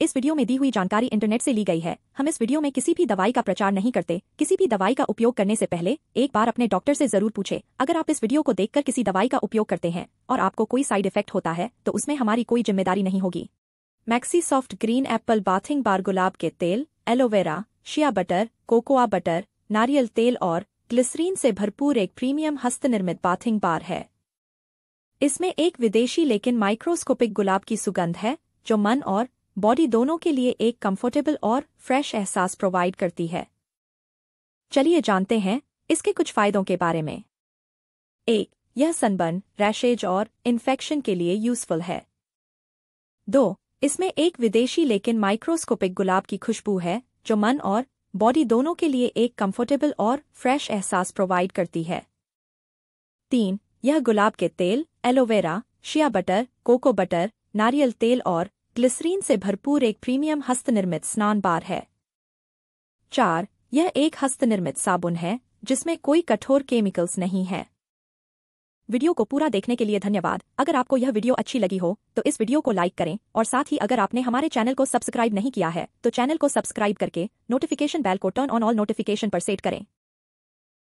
इस वीडियो में दी हुई जानकारी इंटरनेट से ली गई है हम इस वीडियो में किसी भी दवाई का प्रचार नहीं करते किसी भी दवाई का उपयोग करने से पहले एक बार अपने डॉक्टर से जरूर पूछे अगर आप इस वीडियो को देखकर किसी दवाई का उपयोग करते हैं और आपको कोई साइड इफेक्ट होता है तो उसमें हमारी कोई जिम्मेदारी नहीं होगी maxi soft green apple bathing bar गुलाब के तेल aloe vera shea butter cocoa butter नारियल तेल और ग्लिसरीन से भरपूर एक प्रीमियम हस्तनिर्मित बाथिंग बार है इसमें एक विदेशी लेकिन माइक्रोस्कोपिक गुलाब की सुगंध है जो मन और बॉडी दोनों के लिए एक कंफर्टेबल और फ्रेश एहसास प्रोवाइड करती है चलिए जानते हैं इसके कुछ फायदों के बारे में एक यह सनबर्न रैशेज और इन्फेक्शन के लिए यूजफुल है दो इसमें एक विदेशी लेकिन माइक्रोस्कोपिक गुलाब की खुशबू है जो मन और बॉडी दोनों के लिए एक कंफर्टेबल और फ्रेश एहसास प्रोवाइड करती है तीन यह गुलाब के तेल aloe vera shea butter cocoa butter नारियल तेल और ग्लिसरीन से भरपूर एक प्रीमियम हस्तनिर्मित स्नान बार है चार यह एक हस्तनिर्मित साबुन है जिसमें कोई कठोर केमिकल्स नहीं है वीडियो को पूरा देखने के लिए धन्यवाद अगर आपको यह वीडियो अच्छी लगी हो तो इस वीडियो को लाइक करें और साथ ही अगर आपने हमारे चैनल को सब्सक्राइब नहीं किया है तो चैनल को सब्सक्राइब करके नोटिफिकेशन बेल को टर्न ऑन ऑल नोटिफिकेशन पर सेट करें